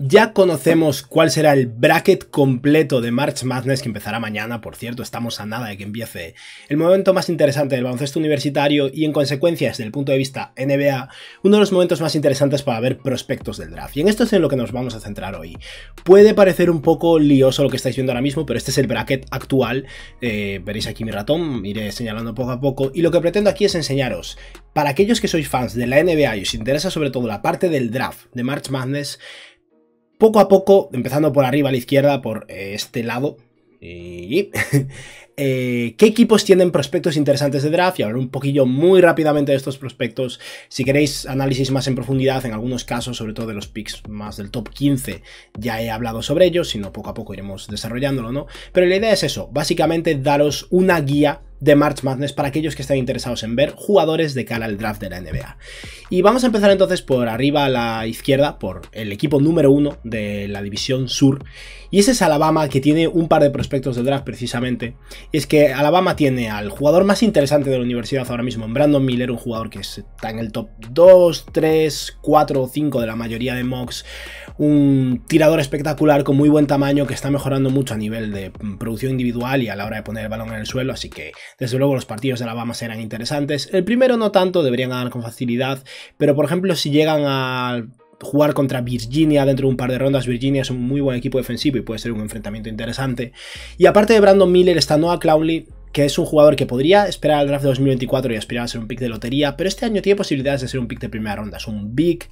Ya conocemos cuál será el bracket completo de March Madness que empezará mañana, por cierto, estamos a nada de que empiece el momento más interesante del baloncesto universitario y en consecuencia desde el punto de vista NBA, uno de los momentos más interesantes para ver prospectos del draft. Y en esto es en lo que nos vamos a centrar hoy. Puede parecer un poco lioso lo que estáis viendo ahora mismo, pero este es el bracket actual. Eh, veréis aquí mi ratón, iré señalando poco a poco y lo que pretendo aquí es enseñaros, para aquellos que sois fans de la NBA y os interesa sobre todo la parte del draft de March Madness, poco a poco, empezando por arriba a la izquierda, por eh, este lado, eh, ¿Qué equipos tienen prospectos interesantes de draft? Y hablar un poquillo muy rápidamente de estos prospectos. Si queréis análisis más en profundidad, en algunos casos, sobre todo de los picks más del top 15, ya he hablado sobre ellos, sino poco a poco iremos desarrollándolo, ¿no? Pero la idea es eso, básicamente daros una guía de March Madness para aquellos que están interesados en ver jugadores de cara al draft de la NBA. Y vamos a empezar entonces por arriba a la izquierda, por el equipo número uno de la división sur. Y ese es Alabama, que tiene un par de prospectos de draft precisamente. es que Alabama tiene al jugador más interesante de la universidad ahora mismo, en Brandon Miller, un jugador que está en el top 2, 3, 4 o 5 de la mayoría de mocks. Un tirador espectacular con muy buen tamaño que está mejorando mucho a nivel de producción individual y a la hora de poner el balón en el suelo. Así que desde luego los partidos de Alabama serán interesantes. El primero no tanto, deberían ganar con facilidad, pero por ejemplo si llegan a jugar contra Virginia dentro de un par de rondas. Virginia es un muy buen equipo defensivo y puede ser un enfrentamiento interesante. Y aparte de Brandon Miller está Noah Clowney, que es un jugador que podría esperar al draft de 2024 y aspirar a ser un pick de lotería, pero este año tiene posibilidades de ser un pick de primera ronda. Es un big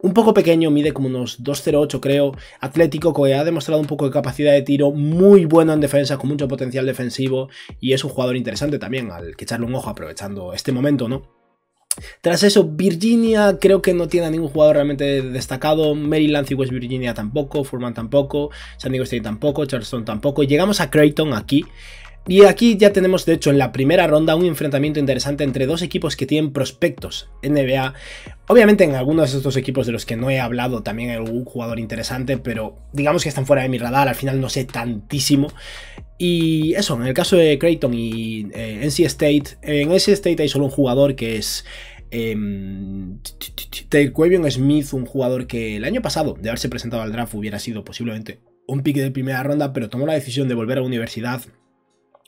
un poco pequeño, mide como unos 2.08 creo, atlético, que ha demostrado un poco de capacidad de tiro, muy bueno en defensa, con mucho potencial defensivo y es un jugador interesante también al que echarle un ojo aprovechando este momento, ¿no? Tras eso, Virginia creo que no tiene a ningún jugador realmente destacado. Maryland y West Virginia tampoco, Furman tampoco, San Diego State tampoco, Charleston tampoco. Llegamos a Creighton aquí, y aquí ya tenemos, de hecho, en la primera ronda un enfrentamiento interesante entre dos equipos que tienen prospectos NBA. Obviamente en algunos de estos equipos de los que no he hablado también hay algún jugador interesante, pero digamos que están fuera de mi radar, al final no sé tantísimo. Y eso, en el caso de Creighton y eh, NC State, en NC State hay solo un jugador que es... Eh, Smith, un jugador que el año pasado de haberse presentado al draft hubiera sido posiblemente un pique de primera ronda, pero tomó la decisión de volver a la universidad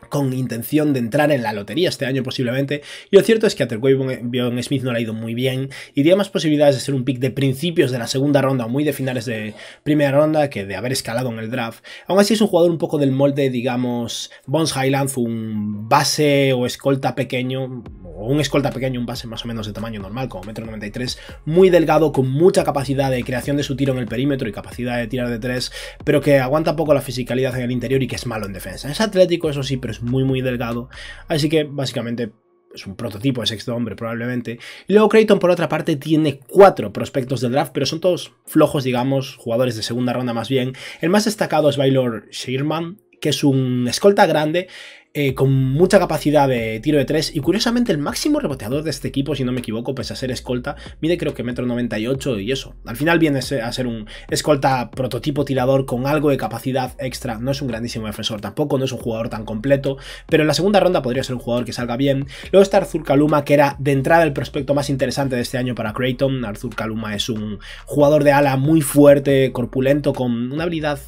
con intención de entrar en la lotería este año posiblemente. Y lo cierto es que a Bion Smith no le ha ido muy bien y tiene más posibilidades de ser un pick de principios de la segunda ronda o muy de finales de primera ronda que de haber escalado en el draft. Aún así es un jugador un poco del molde, digamos, Bones Highland, un base o escolta pequeño, o un escolta pequeño, un base más o menos de tamaño normal, como metro 93, muy delgado, con mucha capacidad de creación de su tiro en el perímetro y capacidad de tirar de tres, pero que aguanta poco la fisicalidad en el interior y que es malo en defensa. Es atlético, eso sí, pero es muy muy delgado. Así que básicamente es un prototipo de sexto hombre probablemente. Leo, luego Creighton por otra parte tiene cuatro prospectos del draft, pero son todos flojos, digamos, jugadores de segunda ronda más bien. El más destacado es Baylor Sherman, que es un escolta grande eh, con mucha capacidad de tiro de 3 y curiosamente el máximo reboteador de este equipo, si no me equivoco, pese a ser escolta, mide creo que metro 98 y eso. Al final viene a ser un escolta prototipo tirador con algo de capacidad extra, no es un grandísimo defensor tampoco, no es un jugador tan completo, pero en la segunda ronda podría ser un jugador que salga bien. Luego está Arthur Kaluma, que era de entrada el prospecto más interesante de este año para Creighton. Arthur Kaluma es un jugador de ala muy fuerte, corpulento, con una habilidad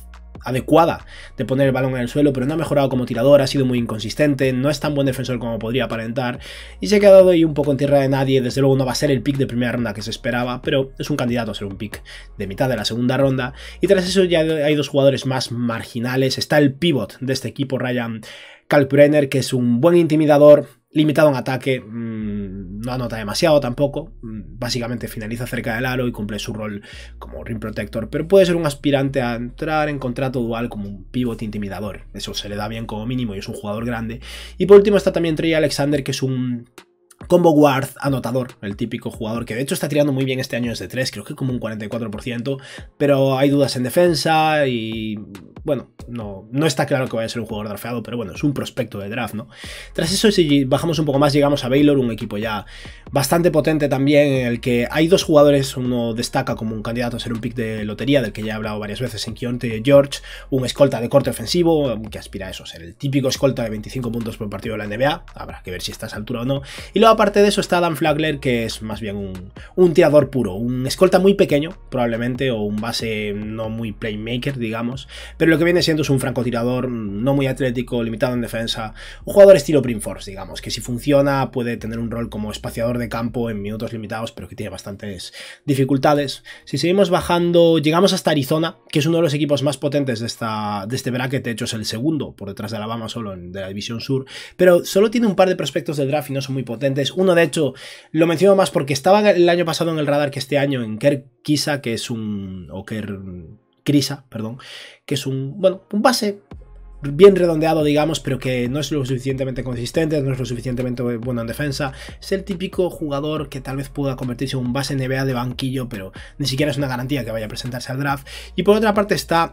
adecuada de poner el balón en el suelo, pero no ha mejorado como tirador, ha sido muy inconsistente, no es tan buen defensor como podría aparentar y se ha quedado ahí un poco en tierra de nadie. Desde luego no va a ser el pick de primera ronda que se esperaba, pero es un candidato a ser un pick de mitad de la segunda ronda. Y tras eso ya hay dos jugadores más marginales. Está el pivot de este equipo, Ryan Kalkbrenner, que es un buen intimidador, limitado en ataque, mm, no anota demasiado tampoco, mm, básicamente finaliza cerca del aro y cumple su rol como ring protector, pero puede ser un aspirante a entrar en contrato dual como un pivot intimidador, eso se le da bien como mínimo y es un jugador grande. Y por último está también Trey Alexander, que es un Combo guard, anotador, el típico jugador que de hecho está tirando muy bien este año desde 3, creo que como un 44%, pero hay dudas en defensa y bueno, no, no está claro que vaya a ser un jugador drafeado, pero bueno, es un prospecto de draft, ¿no? Tras eso, si bajamos un poco más, llegamos a Baylor, un equipo ya bastante potente también, en el que hay dos jugadores, uno destaca como un candidato a ser un pick de lotería, del que ya he hablado varias veces en Kionte George, un escolta de corte ofensivo, que aspira a eso, ser el típico escolta de 25 puntos por partido de la NBA, habrá que ver si está a esa altura o no, y luego aparte de eso, está Dan Flagler, que es más bien un, tirador puro, un escolta muy pequeño, probablemente, o un base no muy playmaker, digamos, pero lo que viene siendo es un francotirador no muy atlético, limitado en defensa, un jugador estilo Primforce, digamos, que si funciona puede tener un rol como espaciador de campo en minutos limitados, pero que tiene bastantes dificultades. Si seguimos bajando, llegamos hasta Arizona, que es uno de los equipos más potentes de, esta, de este bracket, de hecho es el segundo, por detrás de Alabama solo, en, de la División Sur, pero solo tiene un par de prospectos de draft y no son muy potentes, uno de hecho lo menciono más porque estaba el año pasado en el radar que este año en Kerkisa, que es un. o Ker. perdón, que es un. bueno, un base bien redondeado, digamos, pero que no es lo suficientemente consistente, no es lo suficientemente bueno en defensa. Es el típico jugador que tal vez pueda convertirse en un base NBA de banquillo, pero ni siquiera es una garantía que vaya a presentarse al draft. Y por otra parte está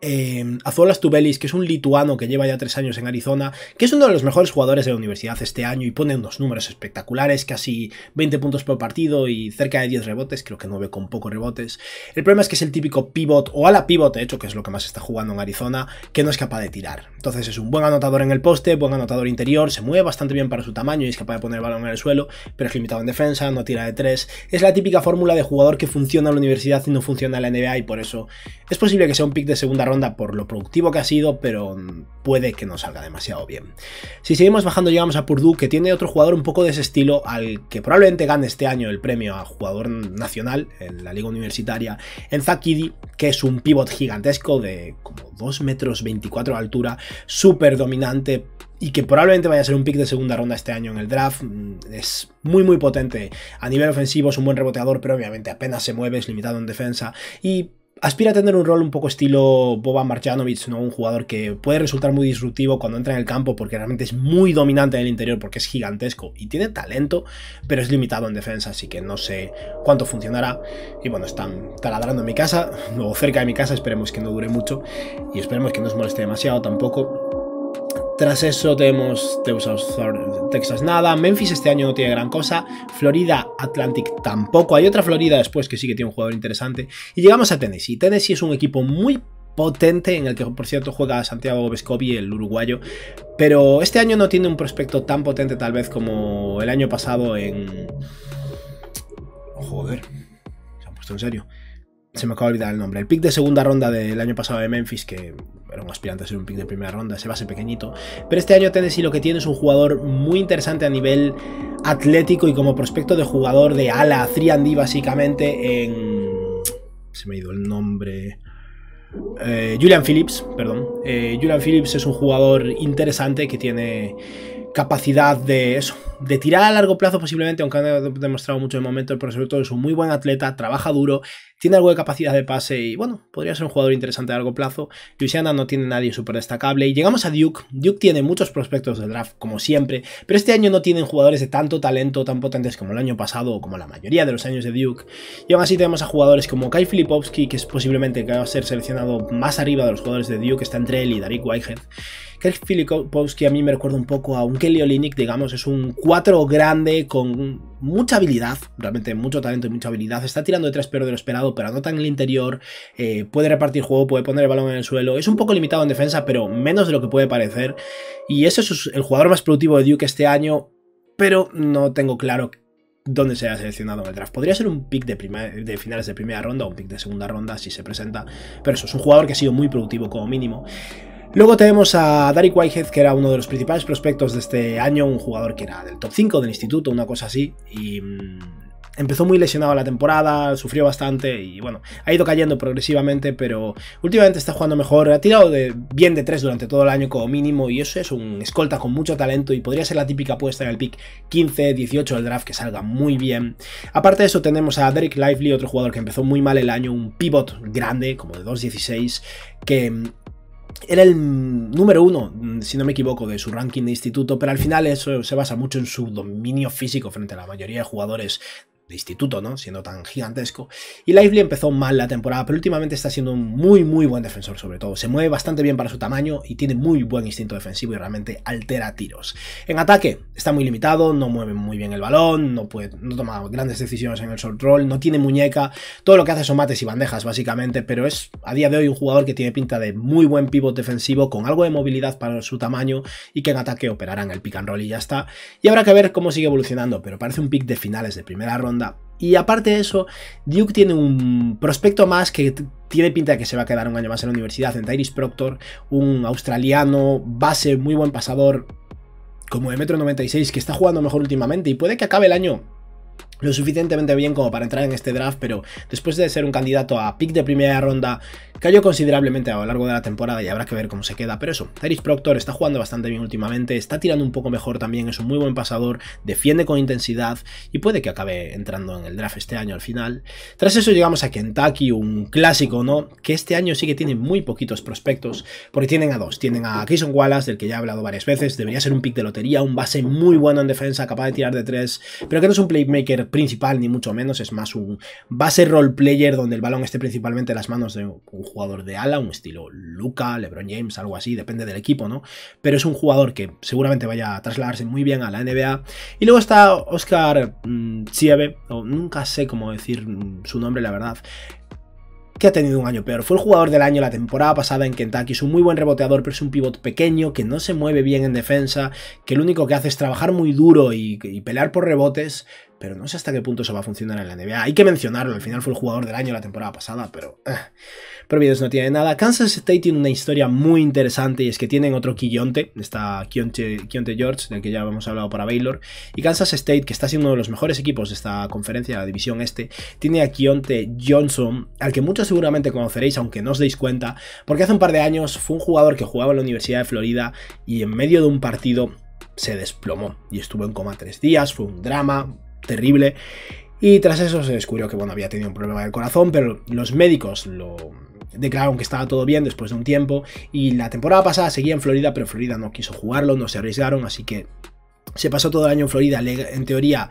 eh, em, Azuolas Tubelis, que es un lituano que lleva ya tres años en Arizona, que es uno de los mejores jugadores de la universidad este año y pone unos números espectaculares, casi 20 puntos por partido y cerca de 10 rebotes, creo que 9 con pocos rebotes. El problema es que es el típico pivot o ala pivot, de hecho, que es lo que más está jugando en Arizona, que no es capaz de tirar. Entonces es un buen anotador en el poste, buen anotador interior, se mueve bastante bien para su tamaño y es capaz de poner el balón en el suelo, pero es limitado en defensa, no tira de 3. Es la típica fórmula de jugador que funciona en la universidad y no funciona en la NBA y por eso es posible que sea un pick de segunda ronda por lo productivo que ha sido, pero puede que no salga demasiado bien. Si seguimos bajando llegamos a Purdue, que tiene otro jugador un poco de ese estilo al que probablemente gane este año el premio a jugador nacional en la liga universitaria, en Zakidi, que es un pivot gigantesco de como 2 metros 24 de altura, súper dominante, y que probablemente vaya a ser un pick de segunda ronda este año en el draft. Mm, es muy, muy potente a nivel ofensivo, es un buen reboteador, pero obviamente apenas se mueve, es limitado en defensa. Y aspira a tener un rol un poco estilo Boba Marjanovic, ¿no? un jugador que puede resultar muy disruptivo cuando entra en el campo porque realmente es muy dominante en el interior porque es gigantesco y tiene talento, pero es limitado en defensa, así que no sé cuánto funcionará. Y bueno, están taladrando en mi casa, o cerca de mi casa, esperemos que no dure mucho y esperemos que no os moleste demasiado tampoco. Tras eso tenemos Texas nada, Memphis este año no tiene gran cosa, Florida Atlantic tampoco, hay otra Florida después que sí que tiene un jugador interesante y llegamos a Tennessee. Tennessee es un equipo muy potente en el que por cierto juega Santiago Vescovi, el uruguayo, pero este año no tiene un prospecto tan potente tal vez como el año pasado en... Joder, se han puesto en serio se me acaba de olvidar el nombre. El pick de segunda ronda del año pasado de Memphis, que era un aspirante a ser un pick de primera ronda, se base pequeñito. Pero este año Tennessee lo que tiene es un jugador muy interesante a nivel atlético y como prospecto de jugador de ala 3D básicamente en... Se me ha ido el nombre... Eh, Julian Phillips, perdón. Eh, Julian Phillips es un jugador interesante que tiene capacidad de eso, de tirar a largo plazo posiblemente, aunque ha demostrado mucho en el momento, pero sobre todo es un muy buen atleta, trabaja duro, tiene algo de capacidad de pase y bueno, podría ser un jugador interesante a largo plazo. Luisiana no tiene nadie súper destacable y llegamos a Duke. Duke tiene muchos prospectos de draft, como siempre, pero este año no tienen jugadores de tanto talento, tan potentes como el año pasado o como la mayoría de los años de Duke. Y aún así tenemos a jugadores como Kai Filipowski, que es posiblemente el que va a ser seleccionado más arriba de los jugadores de Duke, está entre él y Darik Whitehead. Craig Filipowski a mí me recuerda un poco a un Kelly digamos, es un 4 grande con mucha habilidad, realmente mucho talento y mucha habilidad. Está tirando de tres pero de lo esperado, pero anota en el interior, eh, puede repartir juego, puede poner el balón en el suelo. Es un poco limitado en defensa, pero menos de lo que puede parecer. Y ese es el jugador más productivo de Duke este año, pero no tengo claro dónde se ha seleccionado en el draft. Podría ser un pick de, de finales de primera ronda o un pick de segunda ronda si se presenta, pero eso es un jugador que ha sido muy productivo como mínimo. Luego tenemos a Derek Whitehead, que era uno de los principales prospectos de este año, un jugador que era del top 5 del instituto, una cosa así, y mm, empezó muy lesionado la temporada, sufrió bastante y bueno, ha ido cayendo progresivamente, pero últimamente está jugando mejor, ha tirado bien de 3 durante todo el año como mínimo y eso es un escolta con mucho talento y podría ser la típica apuesta en el pick 15, 18 del draft que salga muy bien. Aparte de eso tenemos a Derek Lively, otro jugador que empezó muy mal el año, un pivot grande como de 2-16, que mm, era el número uno, mm, si no me equivoco, de su ranking de instituto, pero al final eso se basa mucho en su dominio físico frente a la mayoría de jugadores de instituto, ¿no? Siendo tan gigantesco. Y Lively empezó mal la temporada, pero últimamente está siendo un muy, muy buen defensor, sobre todo. Se mueve bastante bien para su tamaño y tiene muy buen instinto defensivo y realmente altera tiros. En ataque está muy limitado, no mueve muy bien el balón, no, puede, no toma grandes decisiones en el short roll, no tiene muñeca. Todo lo que hace son mates y bandejas, básicamente, pero es a día de hoy un jugador que tiene pinta de muy buen pivot defensivo, con algo de movilidad para su tamaño y que en ataque operará en el pick and roll y ya está. Y habrá que ver cómo sigue evolucionando, pero parece un pick de finales de primera ronda y aparte de eso, Duke tiene un prospecto más que tiene pinta de que se va a quedar un año más en la universidad, en Tyrese Proctor, un australiano, base, muy buen pasador, como de metro 96, que está jugando mejor últimamente y puede que acabe el año lo suficientemente bien como para entrar en este draft, pero después de ser un candidato a pick de primera ronda, cayó considerablemente a lo largo de la temporada y habrá que ver cómo se queda. Pero eso, Terry Proctor está jugando bastante bien últimamente, está tirando un poco mejor también, es un muy buen pasador, defiende con intensidad y puede que acabe entrando en el draft este año al final. Tras eso llegamos a Kentucky, un clásico, ¿no? Que este año sí que tiene muy poquitos prospectos, porque tienen a dos, tienen a Keyson Wallace, del que ya he hablado varias veces, debería ser un pick de lotería, un base muy bueno en defensa, capaz de tirar de tres, pero que no es un playmaker principal, ni mucho menos, es más un base role player donde el balón esté principalmente en las manos de un jugador de ala, un estilo Luca, LeBron James, algo así, depende del equipo, ¿no? Pero es un jugador que seguramente vaya a trasladarse muy bien a la NBA. Y luego está Oscar mm, Sieve, o nunca sé cómo decir mm, su nombre, la verdad que ha tenido un año peor. Fue el jugador del año la temporada pasada en Kentucky, es un muy buen reboteador, pero es un pivot pequeño, que no se mueve bien en defensa, que lo único que hace es trabajar muy duro y pelear por rebotes, pero no sé hasta qué punto eso va a funcionar en la NBA. Hay que mencionarlo, al final fue el jugador del año la temporada pasada, pero... Eh, pero bien, no tiene nada. Kansas State tiene una historia muy interesante y es que tienen otro Quillonte, está Kionte George, del que ya hemos hablado para Baylor, y Kansas State, que está siendo uno de los mejores equipos de esta conferencia, la división este, tiene a Kionte Johnson, al que muchos seguramente conoceréis, aunque no os deis cuenta, porque hace un par de años fue un jugador que jugaba en la Universidad de Florida y en medio de un partido se desplomó y estuvo en coma tres días, fue un drama, terrible. Y tras eso se descubrió que bueno, había tenido un problema del corazón, pero los médicos lo declararon que estaba todo bien después de un tiempo. Y la temporada pasada seguía en Florida, pero Florida no quiso jugarlo, no se arriesgaron, así que se pasó todo el año en Florida, en teoría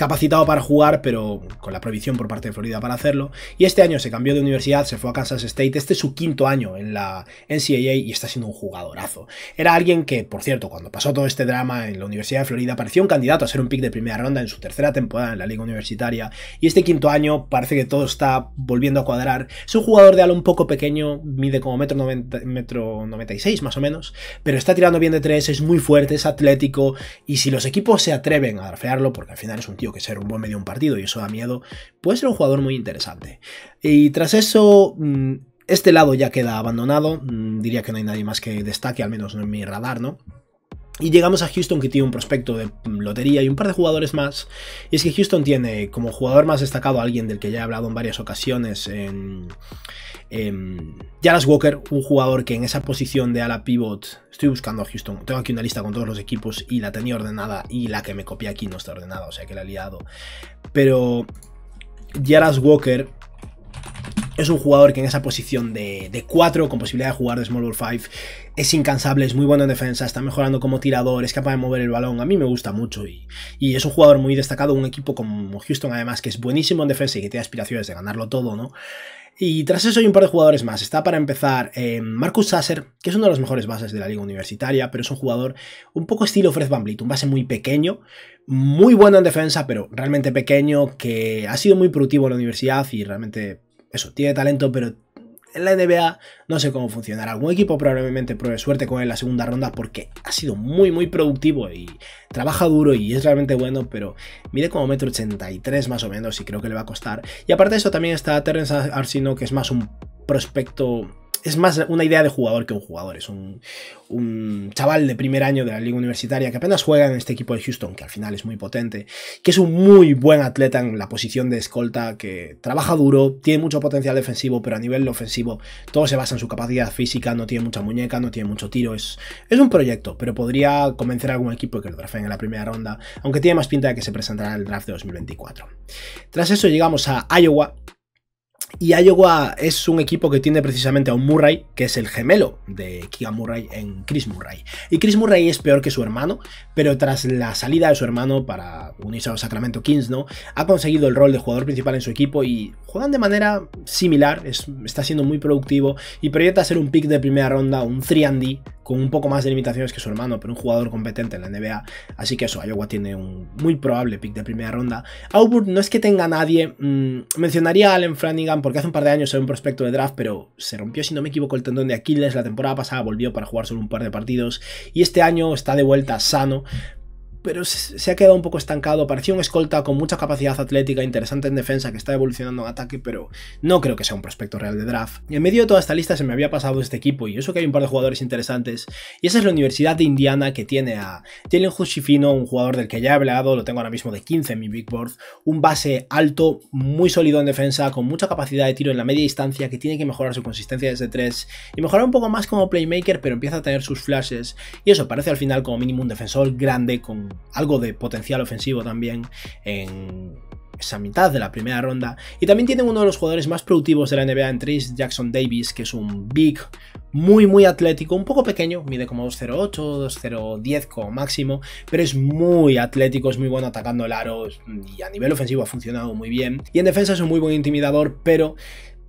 capacitado para jugar, pero con la prohibición por parte de Florida para hacerlo. Y este año se cambió de universidad, se fue a Kansas State. Este es su quinto año en la NCAA y está siendo un jugadorazo. Era alguien que, por cierto, cuando pasó todo este drama en la Universidad de Florida, parecía un candidato a ser un pick de primera ronda en su tercera temporada en la liga universitaria. Y este quinto año parece que todo está volviendo a cuadrar. Es un jugador de ala un poco pequeño, mide como metro, 90, metro 96 más o menos, pero está tirando bien de tres, es muy fuerte, es atlético. Y si los equipos se atreven a grafearlo, porque al final es un tío que ser un buen medio un partido, y eso da miedo, puede ser un jugador muy interesante. Y tras eso, mm, este lado ya queda abandonado, mm, diría que no hay nadie más que destaque, al menos no en mi radar, ¿no? Y llegamos a Houston que tiene un prospecto de lotería y un par de jugadores más. Y es que Houston tiene como jugador más destacado a alguien del que ya he hablado en varias ocasiones, en, Jaras Walker, un jugador que en esa posición de ala pivot, estoy buscando a Houston, tengo aquí una lista con todos los equipos y la tenía ordenada y la que me copié aquí no está ordenada, o sea que la he liado. Pero Jaras Walker es un jugador que en esa posición de, 4, con posibilidad de jugar de Small Ball 5, es incansable, es muy bueno en defensa, está mejorando como tirador, es capaz de mover el balón. A mí me gusta mucho y, es un jugador muy destacado. Un equipo como Houston, además, que es buenísimo en defensa y que tiene aspiraciones de ganarlo todo, ¿no? Y tras eso hay un par de jugadores más. Está para empezar eh, Marcus Sasser, que es uno de los mejores bases de la liga universitaria, pero es un jugador un poco estilo Fred Van un base muy pequeño, muy bueno en defensa, pero realmente pequeño, que ha sido muy productivo en la universidad y realmente eso, tiene talento, pero en la NBA no sé cómo funcionará. Algún equipo probablemente pruebe suerte con él en la segunda ronda porque ha sido muy, muy productivo y trabaja duro y es realmente bueno, pero mide como metro 83 más o menos y creo que le va a costar. Y aparte de eso también está Terrence Arsino, que es más un prospecto es más una idea de jugador que un jugador. Es un, chaval de primer año de la liga universitaria que apenas juega en este equipo de Houston, que al final es muy potente, que es un muy buen atleta en la posición de escolta, que trabaja duro, tiene mucho potencial defensivo, pero a nivel ofensivo todo se basa en su capacidad física, no tiene mucha muñeca, no tiene mucho tiro. Es, es un proyecto, pero podría convencer a algún equipo que lo en la primera ronda, aunque tiene más pinta de que se presentará en el draft de 2024. Tras eso llegamos a Iowa, y Iowa es un equipo que tiene precisamente a un Murray, que es el gemelo de Keegan Murray en Chris Murray. Y Chris Murray es peor que su hermano, pero tras la salida de su hermano para unirse a los Sacramento Kings, ¿no? Ha conseguido el rol de jugador principal en su equipo y juegan de manera similar, está siendo muy productivo y proyecta ser un pick de primera ronda, un 3D con un poco más de limitaciones que su hermano, pero un jugador competente en la NBA. Así que eso, Iowa tiene un muy probable pick de primera ronda. Auburn no es que tenga nadie. Mm, mencionaría a Allen Flanagan porque hace un par de años era un prospecto de draft, pero se rompió, si no me equivoco, el tendón de Aquiles. La temporada pasada volvió para jugar solo un par de partidos y este año está de vuelta sano pero se ha quedado un poco estancado. Parecía un escolta con mucha capacidad atlética, interesante en defensa, que está evolucionando en ataque, pero no creo que sea un prospecto real de draft. y En medio de toda esta lista se me había pasado este equipo, y eso que hay un par de jugadores interesantes. Y esa es la Universidad de Indiana, que tiene a Jalen Hushifino, un jugador del que ya he hablado, lo tengo ahora mismo de 15 en mi Big Board, un base alto, muy sólido en defensa, con mucha capacidad de tiro en la media distancia, que tiene que mejorar su consistencia desde 3 y mejorar un poco más como playmaker, pero empieza a tener sus flashes. Y eso parece al final como mínimo un defensor grande con algo de potencial ofensivo también en esa mitad de la primera ronda. Y también tiene uno de los jugadores más productivos de la NBA en Jackson Davis, que es un big muy muy atlético, un poco pequeño, mide como 2.08, 2.010 como máximo, pero es muy atlético, es muy bueno atacando el aro y a nivel ofensivo ha funcionado muy bien. Y en defensa es un muy buen intimidador, pero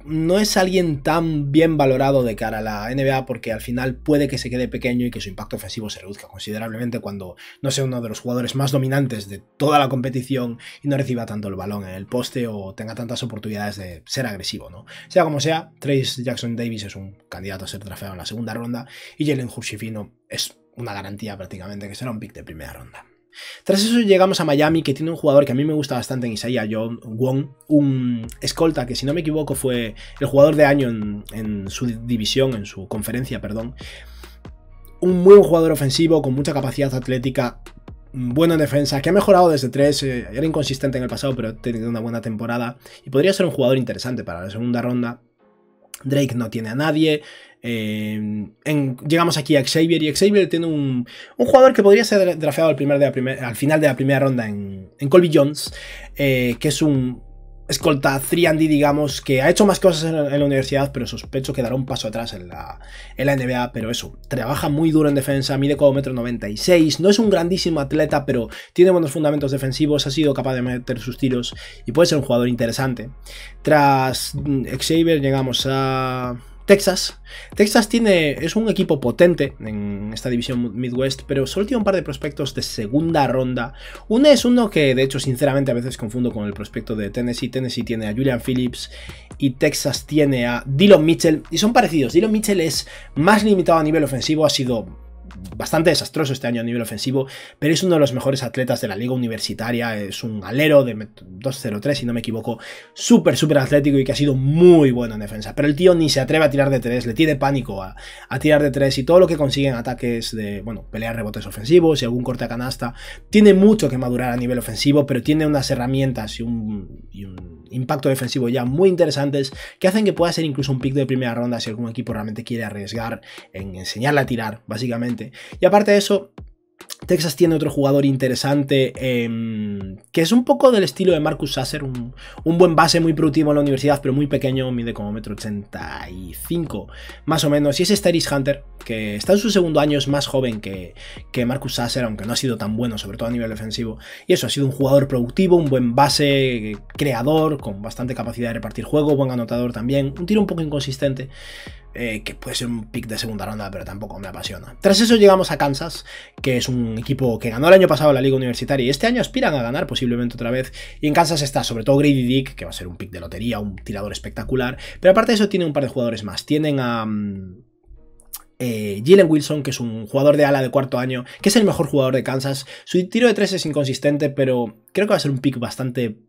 no es alguien tan bien valorado de cara a la NBA porque al final puede que se quede pequeño y que su impacto ofensivo se reduzca considerablemente cuando no sea uno de los jugadores más dominantes de toda la competición y no reciba tanto el balón en el poste o tenga tantas oportunidades de ser agresivo, ¿no? Sea como sea, Trace Jackson Davis es un candidato a ser trafeado en la segunda ronda y Jalen Hurshifino es una garantía prácticamente que será un pick de primera ronda. Tras eso llegamos a Miami, que tiene un jugador que a mí me gusta bastante en Isaiah John Wong, un escolta que si no me equivoco fue el jugador de año en, su división, en su conferencia, perdón. Un muy buen jugador ofensivo, con mucha capacidad atlética, bueno en defensa, que ha mejorado desde 3, eh, era inconsistente en el pasado, pero ha tenido una buena temporada y podría ser un jugador interesante para la segunda ronda. Drake no tiene a nadie, Em, llegamos aquí a Xavier y Xavier tiene un, un jugador que podría ser drafeado al, final de la primera ronda en, Colby Jones, eh, que es un escolta 3 digamos, que ha hecho más cosas en, la universidad, pero sospecho que dará un paso atrás en la, NBA, pero eso, trabaja muy duro en defensa, mide como metro 96, no es un grandísimo atleta, pero tiene buenos fundamentos defensivos, ha sido capaz de meter sus tiros y puede ser un jugador interesante. Tras mm, Xavier llegamos a... Texas. Texas tiene, es un equipo potente en esta división Midwest, pero solo tiene un par de prospectos de segunda ronda. Uno es uno que, de hecho, sinceramente a veces confundo con el prospecto de Tennessee. Tennessee tiene a Julian Phillips y Texas tiene a Dylan Mitchell. Y son parecidos. Dylan Mitchell es más limitado a nivel ofensivo, ha sido bastante desastroso este año a nivel ofensivo, pero es uno de los mejores atletas de la liga universitaria, es un alero de 2-0-3 si no me equivoco, súper, súper atlético y que ha sido muy bueno en defensa, pero el tío ni se atreve a tirar de 3, le tiene pánico a, tirar de 3 y todo lo que consigue en ataques de, bueno, pelear rebotes ofensivos y algún corte a canasta, tiene mucho que madurar a nivel ofensivo, pero tiene unas herramientas y un, y un impacto defensivo ya muy interesantes que hacen que pueda ser incluso un pick de primera ronda si algún equipo realmente quiere arriesgar en enseñarle a tirar, básicamente y aparte de eso, Texas tiene otro jugador interesante em, que es un poco del estilo de Marcus Sasser, un, buen base muy productivo en la universidad, pero muy pequeño, mide como metro m más o menos. Y es Steris Hunter, que está en su segundo año, es más joven que, Marcus Sasser, aunque no ha sido tan bueno, sobre todo a nivel defensivo. Y eso, ha sido un jugador productivo, un buen base, creador, con bastante capacidad de repartir juego, buen anotador también, un tiro un poco inconsistente. Eh, que puede ser un pick de segunda ronda, pero tampoco me apasiona. Tras eso llegamos a Kansas, que es un un equipo que ganó el año pasado la Liga Universitaria y este año aspiran a ganar posiblemente otra vez. Y en Kansas está sobre todo Grady Dick, que va a ser un pick de lotería, un tirador espectacular. Pero aparte de eso, tiene un par de jugadores más. Tienen a. Mm, eh, Jalen Wilson, que es un jugador de ala de cuarto año, que es el mejor jugador de Kansas. Su tiro de tres es inconsistente, pero creo que va a ser un pick bastante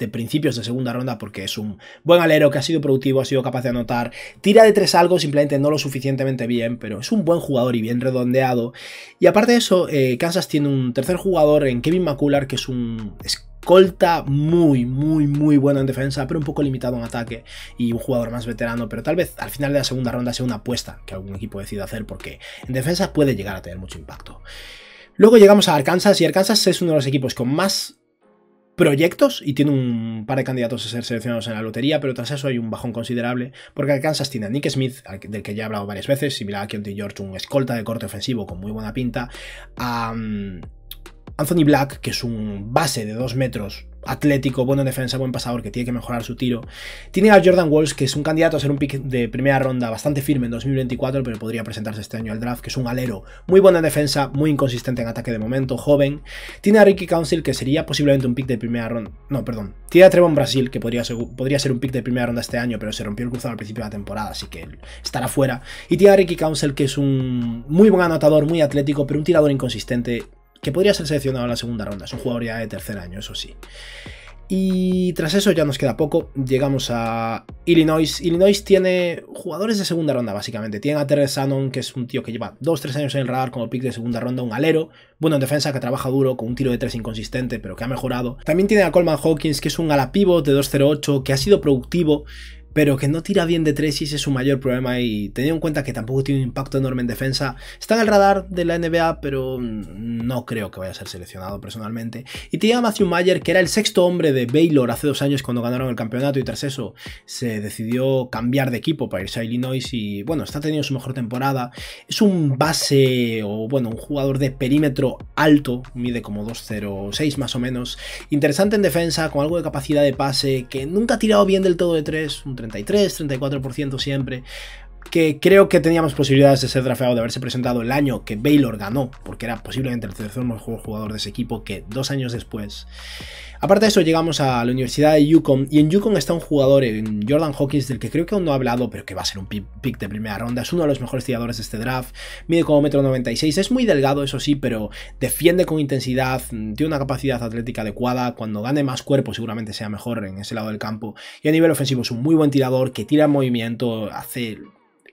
de principios de segunda ronda porque es un buen alero que ha sido productivo, ha sido capaz de anotar, tira de tres algo, simplemente no lo suficientemente bien, pero es un buen jugador y bien redondeado. Y aparte de eso, eh, Kansas tiene un tercer jugador en Kevin Macular, que es un... escolta muy, muy, muy bueno en defensa, pero un poco limitado en ataque y un jugador más veterano, pero tal vez al final de la segunda ronda sea una apuesta que algún equipo decida hacer porque en defensa puede llegar a tener mucho impacto. Luego llegamos a Arkansas y Arkansas es uno de los equipos con más proyectos y tiene un par de candidatos a ser seleccionados en la lotería, pero tras eso hay un bajón considerable porque alcanzas tiene a Nick Smith, del que ya he hablado varias veces, similar a Keontae George, un escolta de corte ofensivo con muy buena pinta, a mm, Anthony Black, que es un base de 2 metros atlético, bueno en defensa, buen pasador, que tiene que mejorar su tiro. Tiene a Jordan Walsh, que es un candidato a ser un pick de primera ronda bastante firme en 2024, pero podría presentarse este año al draft, que es un alero muy bueno en defensa, muy inconsistente en ataque de momento, joven. Tiene a Ricky Council, que sería posiblemente un pick de primera ronda. No, perdón. Tiene a Trevon Brasil, que podría podría ser un pick de primera ronda este año, pero se rompió el cruzado al principio de la temporada, así que estará fuera. Y tiene a Ricky Council, que es un muy buen anotador, muy atlético, pero un tirador inconsistente que podría ser seleccionado en la segunda ronda. Es un jugador ya de tercer año, eso sí. Y tras eso ya nos queda poco. Llegamos a Illinois. Illinois tiene jugadores de segunda ronda, básicamente. Tiene a Terrence Shannon, que es un tío que lleva 2-3 años en el radar como pick de segunda ronda, un alero. Bueno, en defensa que trabaja duro, con un tiro de 3 inconsistente, pero que ha mejorado. También tiene a Coleman Hawkins, que es un ala de 2-0-8, que ha sido productivo pero que no tira bien de tres y ese es su mayor problema y teniendo en cuenta que tampoco tiene un impacto enorme en defensa, está en el radar de la NBA, pero no creo que vaya a ser seleccionado personalmente. Y tiene a Matthew Mayer, que era el sexto hombre de Baylor hace dos años cuando ganaron el campeonato y tras eso se decidió cambiar de equipo para irse a Illinois y bueno, está teniendo su mejor temporada. Es un base o bueno, un jugador de perímetro alto, mide como 2-0-6 más o menos, interesante en defensa, con algo de capacidad de pase, que nunca ha tirado bien del todo de tres, 33, 34% siempre que creo que teníamos posibilidades de ser drafeado, de haberse presentado el año que Baylor ganó, porque era posiblemente el tercer mejor jugador de ese equipo, que dos años después. Aparte de eso, llegamos a la Universidad de Yukon, y en Yukon está un jugador, Jordan Hawkins, del que creo que aún no ha hablado, pero que va a ser un pick de primera ronda, es uno de los mejores tiradores de este draft, mide como metro 96, es muy delgado, eso sí, pero defiende con intensidad, tiene una capacidad atlética adecuada, cuando gane más cuerpo seguramente sea mejor en ese lado del campo, y a nivel ofensivo es un muy buen tirador, que tira en movimiento, hace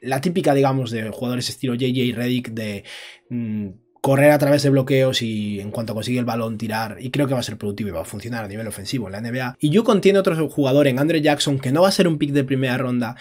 la típica, digamos, de jugadores estilo JJ Reddick de mm, correr a través de bloqueos y en cuanto consigue el balón tirar. Y creo que va a ser productivo y va a funcionar a nivel ofensivo en la NBA. Y yo contiene otro jugador en Andre Jackson que no va a ser un pick de primera ronda,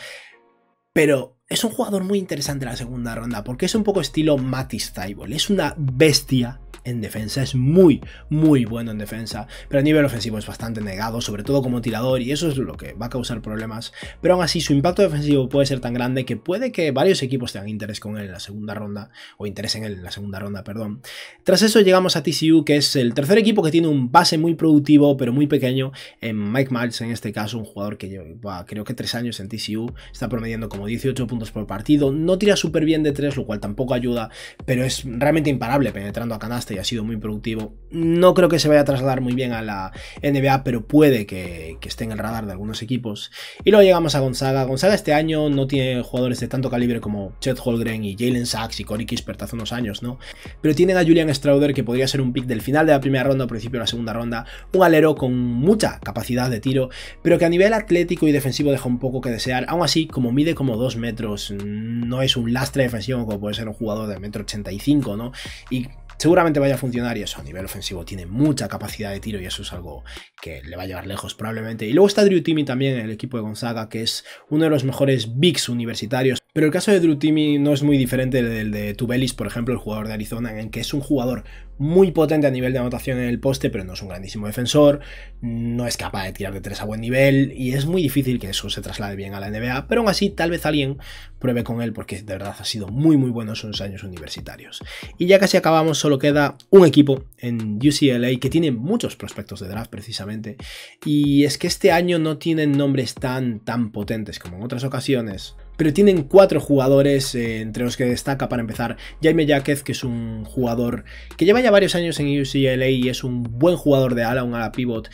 pero es un jugador muy interesante en la segunda ronda porque es un poco estilo Matis Thibault. Es una bestia en defensa, es muy, muy bueno en defensa, pero a nivel ofensivo es bastante negado, sobre todo como tirador, y eso es lo que va a causar problemas. Pero aún así, su impacto defensivo puede ser tan grande que puede que varios equipos tengan interés con él en la segunda ronda, o interés en él en la segunda ronda, perdón. Tras eso llegamos a TCU, que es el tercer equipo que tiene un base muy productivo, pero muy pequeño, en Mike Miles, en este caso, un jugador que lleva creo que tres años en TCU, está promediando como 18 por partido, no tira súper bien de tres lo cual tampoco ayuda, pero es realmente imparable penetrando a canasta y ha sido muy productivo. No creo que se vaya a trasladar muy bien a la NBA, pero puede que, esté en el radar de algunos equipos. Y luego llegamos a Gonzaga. Gonzaga este año no tiene jugadores de tanto calibre como Chet Holgren y Jalen Sachs y Cory Kispert hace unos años, ¿no? Pero tienen a Julian Strouder que podría ser un pick del final de la primera ronda o principio de la segunda ronda, un alero con mucha capacidad de tiro, pero que a nivel atlético y defensivo deja un poco que desear, aún así, como mide como 2 metros, no es un lastre defensivo como puede ser un jugador de metro 85, ¿no? Y seguramente vaya a funcionar y eso a nivel ofensivo tiene mucha capacidad de tiro y eso es algo que le va a llevar lejos probablemente. Y luego está Drew Timmy también el equipo de Gonzaga, que es uno de los mejores bigs universitarios. Pero el caso de Drew Timmy no es muy diferente del de Tubelis, por ejemplo, el jugador de Arizona, en que es un jugador muy potente a nivel de anotación en el poste, pero no es un grandísimo defensor, no es capaz de tirar de tres a buen nivel y es muy difícil que eso se traslade bien a la NBA, pero aún así tal vez alguien pruebe con él porque de verdad ha sido muy muy bueno en sus años universitarios. Y ya casi acabamos, solo queda un equipo en UCLA que tiene muchos prospectos de draft precisamente y es que este año no tienen nombres tan tan potentes como en otras ocasiones, pero tienen cuatro jugadores eh, entre los que destaca para empezar Jaime Jaquez, que es un jugador que lleva ya varios años en UCLA y es un buen jugador de ala, un ala pivot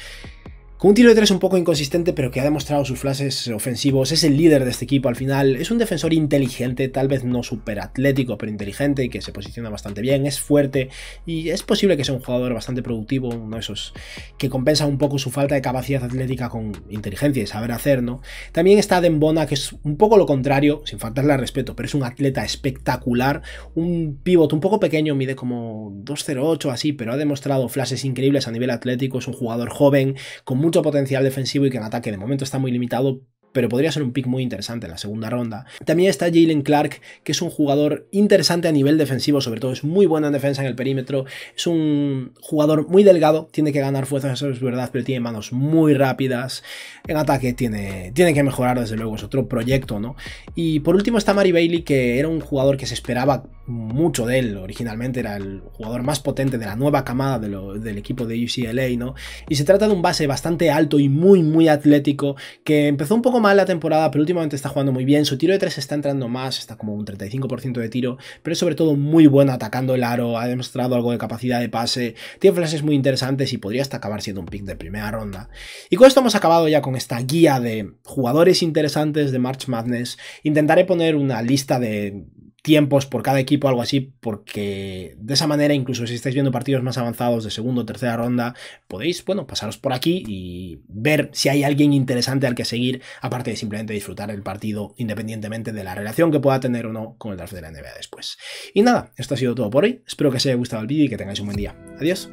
un tiro de tres un poco inconsistente, pero que ha demostrado sus flashes ofensivos, es el líder de este equipo al final, es un defensor inteligente, tal vez no súper atlético, pero inteligente y que se posiciona bastante bien, es fuerte y es posible que sea un jugador bastante productivo, uno de esos que compensa un poco su falta de capacidad atlética con inteligencia y saber hacer, ¿no? También está Dembona, que es un poco lo contrario, sin faltarle al respeto, pero es un atleta espectacular, un pivot un poco pequeño, mide como 2.08 así, pero ha demostrado flashes increíbles a nivel atlético, es un jugador joven, con potencial defensivo y que en ataque de momento está muy limitado pero podría ser un pick muy interesante en la segunda ronda. También está Jalen Clark, que es un jugador interesante a nivel defensivo, sobre todo es muy bueno en defensa en el perímetro, es un jugador muy delgado, tiene que ganar fuerzas, eso es verdad, pero tiene manos muy rápidas, en ataque tiene, tiene que mejorar, desde luego, es otro proyecto, ¿no? Y por último está Mari Bailey, que era un jugador que se esperaba mucho de él, originalmente era el jugador más potente de la nueva camada del equipo de UCLA, ¿no? Y se trata de un base bastante alto y muy, muy atlético, que empezó un poco mal la temporada, pero últimamente está jugando muy bien. Su tiro de 3 está entrando más, está como un 35% de tiro, pero es sobre todo muy bueno atacando el aro, ha demostrado algo de capacidad de pase, tiene flashes muy interesantes y podría hasta acabar siendo un pick de primera ronda. Y con esto hemos acabado ya con esta guía de jugadores interesantes de March Madness. Intentaré poner una lista de tiempos por cada equipo, algo así, porque de esa manera, incluso si estáis viendo partidos más avanzados de segunda o tercera ronda, podéis, bueno, pasaros por aquí y ver si hay alguien interesante al que seguir, aparte de simplemente disfrutar el partido independientemente de la relación que pueda tener uno con el draft de la NBA después. Y nada, esto ha sido todo por hoy, espero que os haya gustado el vídeo y que tengáis un buen día. Adiós.